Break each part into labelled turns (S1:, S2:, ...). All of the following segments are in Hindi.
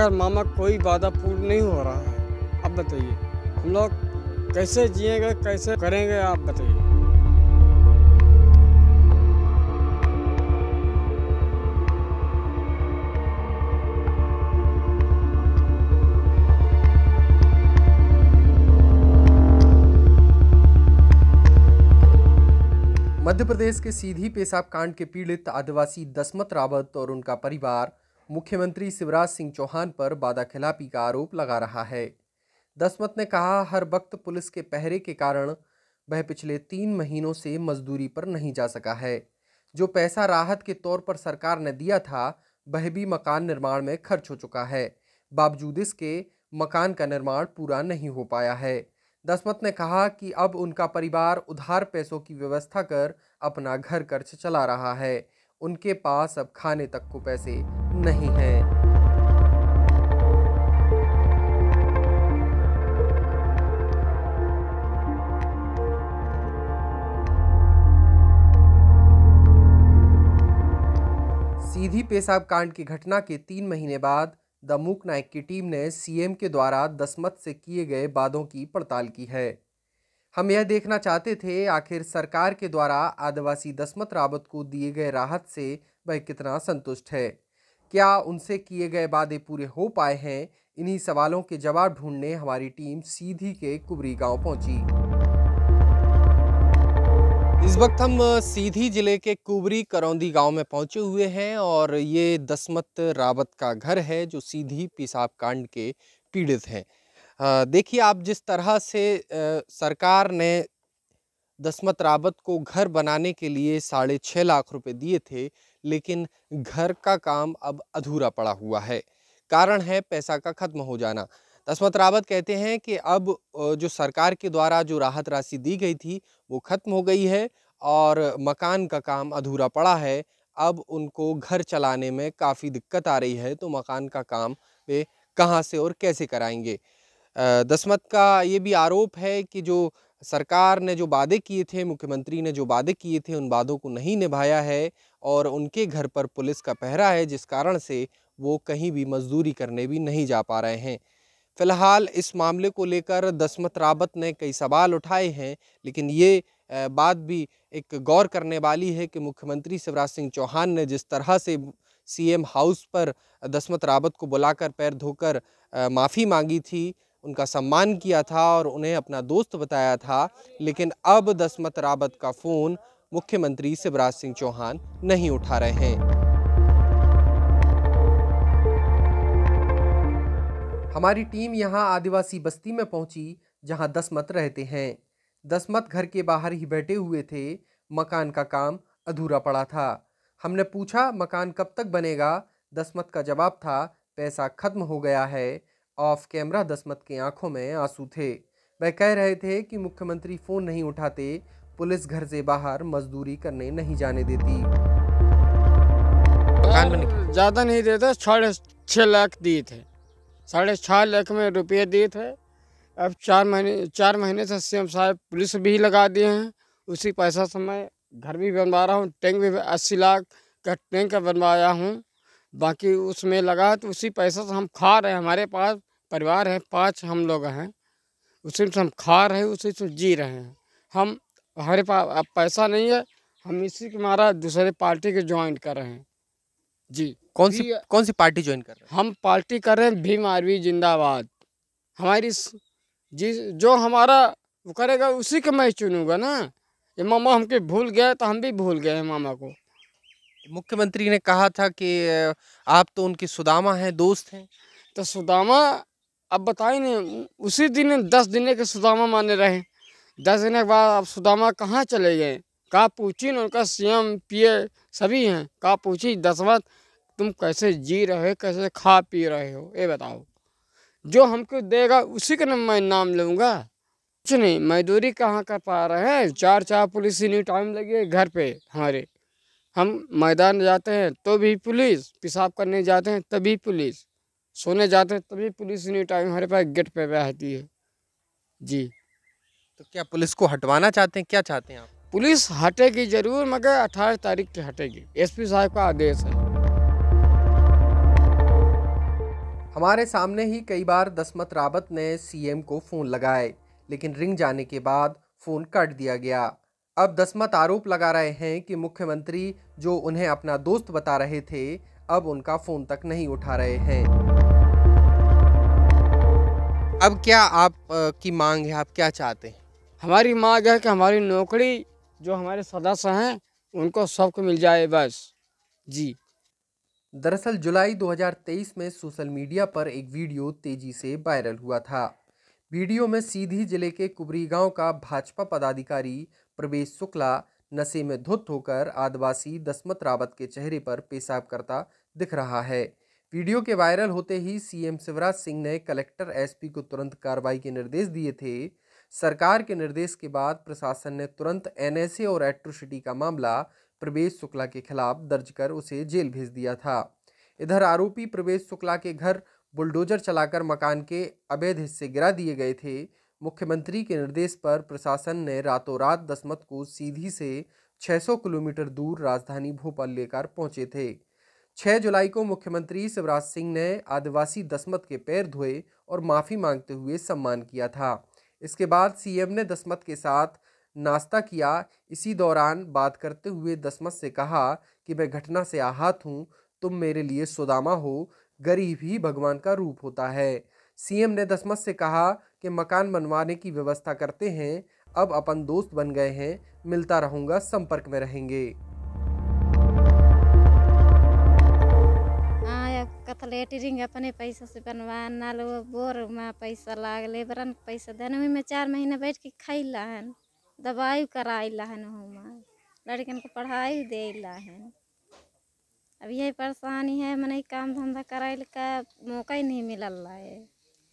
S1: मगर मामा कोई वादा पूर्ण नहीं हो रहा है अब बताइए हम लोग कैसे जिएंगे कैसे करेंगे आप बताइए
S2: मध्य प्रदेश के सीधी पेशाब कांड के पीड़ित आदिवासी दसमत रावत और उनका परिवार मुख्यमंत्री शिवराज सिंह चौहान पर बाधाखिलाफी का आरोप लगा रहा है दसमत ने कहा हर वक्त पुलिस के पहरे के कारण वह पिछले तीन महीनों से मजदूरी पर नहीं जा सका है जो पैसा राहत के तौर पर सरकार ने दिया था वह भी मकान निर्माण में खर्च हो चुका है बावजूद इसके मकान का निर्माण पूरा नहीं हो पाया है दसमत ने कहा कि अब उनका परिवार उधार पैसों की व्यवस्था कर अपना घर खर्च चला रहा है उनके पास अब खाने तक को पैसे नहीं हैं सीधी पेशाब कांड की घटना के तीन महीने बाद द मूक नायक की टीम ने सीएम के द्वारा दसमत से किए गए वादों की पड़ताल की है हम यह देखना चाहते थे आखिर सरकार के द्वारा आदिवासी दसमत रावत को दिए गए राहत से वह कितना संतुष्ट है क्या उनसे किए गए वादे पूरे हो पाए हैं इन्हीं सवालों के जवाब ढूंढने हमारी टीम सीधी के कुबरी गांव पहुंची इस वक्त हम सीधी जिले के कुबरी करौंदी गांव में पहुंचे हुए हैं और ये दसमत रावत का घर है जो सीधी पेशाब कांड के पीड़ित हैं देखिए आप जिस तरह से सरकार ने दसमत रावत को घर बनाने के लिए साढ़े छः लाख रुपए दिए थे लेकिन घर का काम अब अधूरा पड़ा हुआ है कारण है पैसा का ख़त्म हो जाना दसमत रावत कहते हैं कि अब जो सरकार के द्वारा जो राहत राशि दी गई थी वो ख़त्म हो गई है और मकान का काम अधूरा पड़ा है अब उनको घर चलाने में काफ़ी दिक्कत आ रही है तो मकान का काम वे कहाँ से और कैसे कराएंगे दसमत का ये भी आरोप है कि जो सरकार ने जो वादे किए थे मुख्यमंत्री ने जो वादे किए थे उन वादों को नहीं निभाया है और उनके घर पर पुलिस का पहरा है जिस कारण से वो कहीं भी मजदूरी करने भी नहीं जा पा रहे हैं फिलहाल इस मामले को लेकर दसमत रावत ने कई सवाल उठाए हैं लेकिन ये बात भी एक गौर करने वाली है कि मुख्यमंत्री शिवराज सिंह चौहान ने जिस तरह से सीएम हाउस पर दसमत रावत को बुलाकर पैर धोकर माफ़ी मांगी थी उनका सम्मान किया था और उन्हें अपना दोस्त बताया था लेकिन अब दसमत राबत का फ़ोन मुख्यमंत्री शिवराज सिंह चौहान नहीं उठा रहे हैं हमारी टीम यहाँ आदिवासी बस्ती में पहुंची जहाँ दसमत रहते हैं दसमत घर के बाहर ही बैठे हुए थे मकान का काम अधूरा पड़ा था हमने पूछा मकान कब तक बनेगा दसमत का जवाब था पैसा खत्म हो गया है ऑफ कैमरा दसमत की आंखों में आंसू थे वह कह रहे थे कि मुख्यमंत्री फ़ोन नहीं उठाते पुलिस घर से बाहर मजदूरी करने नहीं जाने देती ज़्यादा नहीं देते साढ़े छः लाख
S1: दिए थे साढ़े छः लाख में रुपये दिए थे अब चार महीने चार महीने से सीएम साहब पुलिस भी लगा दिए हैं उसी पैसा से मैं घर भी बनवा रहा हूँ टैंक भी अस्सी लाख का टैंक बनवाया हूँ बाकी उसमें लगा तो उसी पैसा से हम खा रहे हैं हमारे पास परिवार है पाँच हम लोग हैं उसी से हम खा रहे हैं उसी से जी रहे हैं हम हमारे पास पैसा नहीं है हम इसी के मारा दूसरे पार्टी के ज्वाइन कर रहे हैं जी कौन सी कौन सी पार्टी ज्वाइन कर रहे हैं हम पार्टी कर रहे हैं भीम आरवी जिंदाबाद हमारी जी जो हमारा वो करेगा उसी के मैं चुनूंगा ना ये मामा हमके भूल गया तो हम भी भूल गए हैं मामा को मुख्यमंत्री ने कहा था कि आप तो उनके सुदामा हैं दोस्त हैं तो सुदामा अब बताए न उसी दिन दस दिन के सुदामा माने रहे दस दिन के बाद अब सुदामा कहाँ चले गए का पूछी ना उनका सी एम पी ए सभी हैं का पूछी दस वक्त तुम कैसे जी रहे कैसे खा पी रहे हो ये बताओ जो हमको देगा उसी का नाम मैं नाम लूँगा कुछ नहीं मजदूरी कहाँ कर पा रहे हैं चार चार पुलिस इन्हीं टाइम लगी घर पे हमारे हम मैदान जाते हैं तो भी पुलिस पेशाब करने जाते हैं तभी पुलिस सोने जाते हैं तभी पुलिस नहीं टाइम हमारे पास गेट पे रहती है जी तो क्या पुलिस को हटवाना चाहते हैं क्या चाहते हैं आप पुलिस हटेगी जरूर मगर अठारह तारीख
S2: की हटेगी एसपी साहब का आदेश है हमारे सामने ही कई बार दसमत रावत ने सीएम को फ़ोन लगाए लेकिन रिंग जाने के बाद फ़ोन कट दिया गया अब दसमत आरोप लगा रहे हैं कि मुख्यमंत्री जो उन्हें अपना दोस्त बता रहे थे अब उनका फ़ोन तक नहीं उठा रहे हैं अब क्या आप की मांग है आप क्या चाहते
S1: हैं हमारी मांग है कि हमारी नौकरी जो हमारे सदस्य हैं उनको सबको मिल
S2: जाए बस जी दरअसल जुलाई 2023 में सोशल मीडिया पर एक वीडियो तेजी से वायरल हुआ था वीडियो में सीधी जिले के कुबरी गांव का भाजपा पदाधिकारी प्रवेश शुक्ला नशे में धुत होकर आदिवासी दसमत रावत के चेहरे पर पेशाब करता दिख रहा है वीडियो के वायरल होते ही सीएम शिवराज सिंह ने कलेक्टर एसपी को तुरंत कार्रवाई के निर्देश दिए थे सरकार के निर्देश के बाद प्रशासन ने तुरंत एनएसए और एट्रोसिटी का मामला प्रवेश शुक्ला के खिलाफ दर्ज कर उसे जेल भेज दिया था इधर आरोपी प्रवेश शुक्ला के घर बुलडोजर चलाकर मकान के अवैध हिस्से गिरा दिए गए थे मुख्यमंत्री के निर्देश पर प्रशासन ने रातों रात दसमत को सीधी से 600 किलोमीटर दूर राजधानी भोपाल लेकर पहुंचे थे छः जुलाई को मुख्यमंत्री शिवराज सिंह ने आदिवासी दसमत के पैर धोए और माफ़ी मांगते हुए सम्मान किया था इसके बाद सीएम ने दसमत के साथ नाश्ता किया इसी दौरान बात करते हुए दसमत से कहा कि मैं घटना से आहत हूँ तुम मेरे लिए सुदामा हो गरीब ही भगवान का रूप होता है सीएम ने दसमत से कहा कि मकान बनवाने की व्यवस्था करते हैं अब अपन दोस्त बन गए हैं मिलता रहूँगा संपर्क में रहेंगे
S3: लेटरिंग अपने पैसा से बनवाना लो बोर में पैसा लाग ले बरन पैसा देने में मैं चार महीने बैठ के खैला हन दवाई कराइला हन हुआ लड़कन को पढ़ाई देला हन अब यही परेशानी है मैंने काम धंधा कराए का मौका ही नहीं मिल रहा है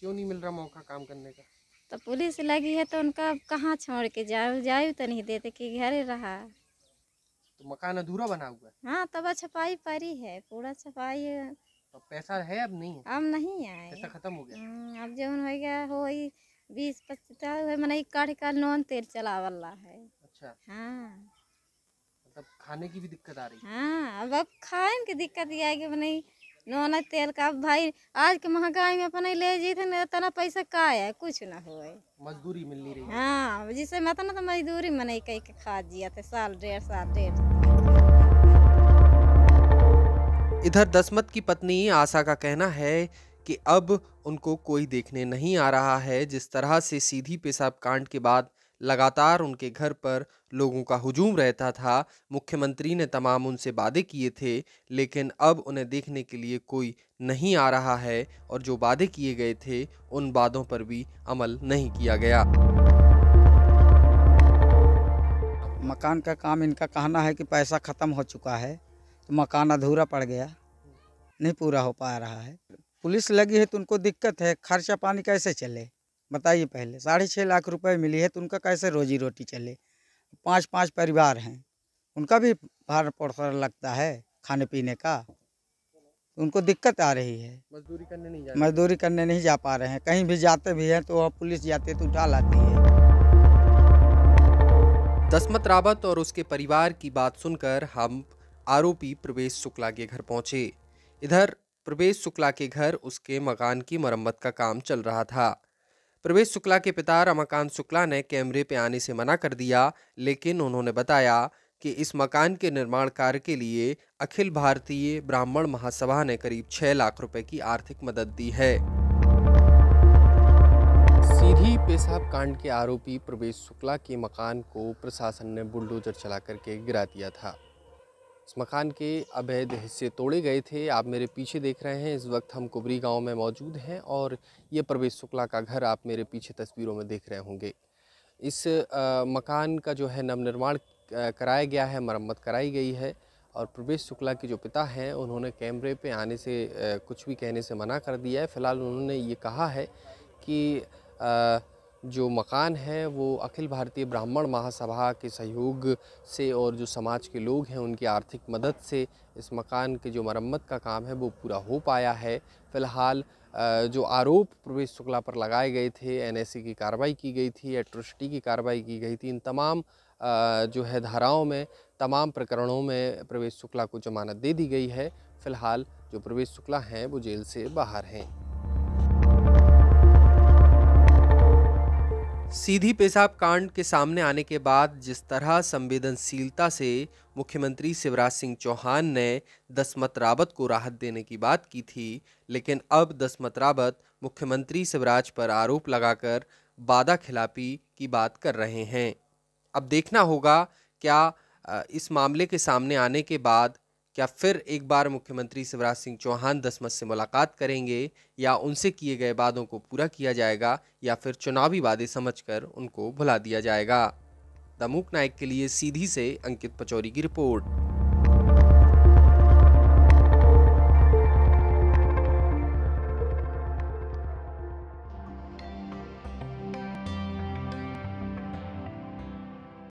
S2: क्यों नहीं मिल रहा मौका काम करने का
S3: तो पुलिस लगी है तो उनका कहाँ छोड़ के जाओ जाओ तो नहीं देते कि घर रहा
S2: तो मकान अधूरा बना हुआ
S3: है हाँ तब छपाई परी है पूरा छपाई
S2: तो पैसा है अब नहीं है
S3: अब नहीं है
S2: पैसा खत्म हो गया
S3: हम्म, अब जो हो गया हो बीस पच्चीस मैंने काट का नॉन तेल चला वाला है अच्छा हाँ
S2: मतलब खाने की भी दिक्कत आ रही
S3: है हाँ अब अब खाने की दिक्कत ये आएगी मैंने नोना तेल का भाई आज के महंगाई में अपने ले जी थे इतना पैसा का है कुछ ना हो
S2: मजदूरी मिल नहीं रही
S3: हाँ जिससे मैं तो मजदूरी मैंने कहीं खा जिया थे साल डेढ़ साल डेढ़
S2: इधर दसमत की पत्नी आशा का कहना है कि अब उनको कोई देखने नहीं आ रहा है जिस तरह से सीधी पेशाब कांड के बाद लगातार उनके घर पर लोगों का हुजूम रहता था मुख्यमंत्री ने तमाम उनसे वादे किए थे लेकिन अब उन्हें देखने के लिए कोई नहीं आ रहा है और जो वादे किए गए थे उन वादों पर भी अमल नहीं किया गया मकान
S1: का काम इनका कहना है कि पैसा ख़त्म हो चुका है तो मकान अधूरा पड़ गया नहीं पूरा हो पा रहा है पुलिस लगी है तो उनको दिक्कत है खर्चा पानी कैसे चले बताइए पहले साढ़े छः लाख रुपए मिली है तो उनका कैसे रोजी रोटी चले पाँच पाँच परिवार हैं उनका भी भार पड़ लगता है खाने पीने का तो उनको दिक्कत आ रही है
S2: मजदूरी करने नहीं जा मजदूरी करने
S1: नहीं जा पा रहे हैं कहीं भी जाते भी हैं तो वह पुलिस जाते तो उठा लाती है
S2: दसमत रावत और उसके परिवार की बात सुनकर हम आरोपी प्रवेश शुक्ला के घर पहुंचे इधर प्रवेश शुक्ला के घर उसके मकान की मरम्मत का काम चल रहा था प्रवेश शुक्ला के पिता रमाकांत शुक्ला ने कैमरे पे आने से मना कर दिया लेकिन उन्होंने बताया कि इस मकान के निर्माण कार्य के लिए अखिल भारतीय ब्राह्मण महासभा ने करीब छह लाख रुपए की आर्थिक मदद दी है सीधी पेशाब कांड के आरोपी प्रवेश शुक्ला के मकान को प्रशासन ने बुलडोजर चला करके गिरा दिया था इस मकान के अवैध हिस्से तोड़े गए थे आप मेरे पीछे देख रहे हैं इस वक्त हम कुबरी गांव में मौजूद हैं और ये प्रवेश शुक्ला का घर आप मेरे पीछे तस्वीरों में देख रहे होंगे इस मकान का जो है नवनिर्माण कराया गया है मरम्मत कराई गई है और प्रवेश शुक्ला के जो पिता हैं उन्होंने कैमरे पे आने से कुछ भी कहने से मना कर दिया है फ़िलहाल उन्होंने ये कहा है कि जो मकान है वो अखिल भारतीय ब्राह्मण महासभा के सहयोग से और जो समाज के लोग हैं उनकी आर्थिक मदद से इस मकान के जो मरम्मत का काम है वो पूरा हो पाया है फ़िलहाल जो आरोप प्रवेश शुक्ला पर लगाए गए थे एनएससी की कार्रवाई की गई थी एट्रोसिटी की कार्रवाई की गई थी इन तमाम जो है धाराओं में तमाम प्रकरणों में प्रवेश शुक्ला को जमानत दे दी गई है फ़िलहाल जो प्रवेश शुक्ला हैं वो जेल से बाहर हैं सीधी पेशाब कांड के सामने आने के बाद जिस तरह संवेदनशीलता से मुख्यमंत्री शिवराज सिंह चौहान ने दसमत रावत को राहत देने की बात की थी लेकिन अब दसमत रावत मुख्यमंत्री शिवराज पर आरोप लगाकर वादा खिलाफी की बात कर रहे हैं अब देखना होगा क्या इस मामले के सामने आने के बाद क्या फिर एक बार मुख्यमंत्री शिवराज सिंह चौहान दसमत से मुलाकात करेंगे या उनसे किए गए वादों को पूरा किया जाएगा या फिर चुनावी वादे समझकर उनको भुला दिया जाएगा दमूक नायक के लिए सीधी से अंकित पचौरी की रिपोर्ट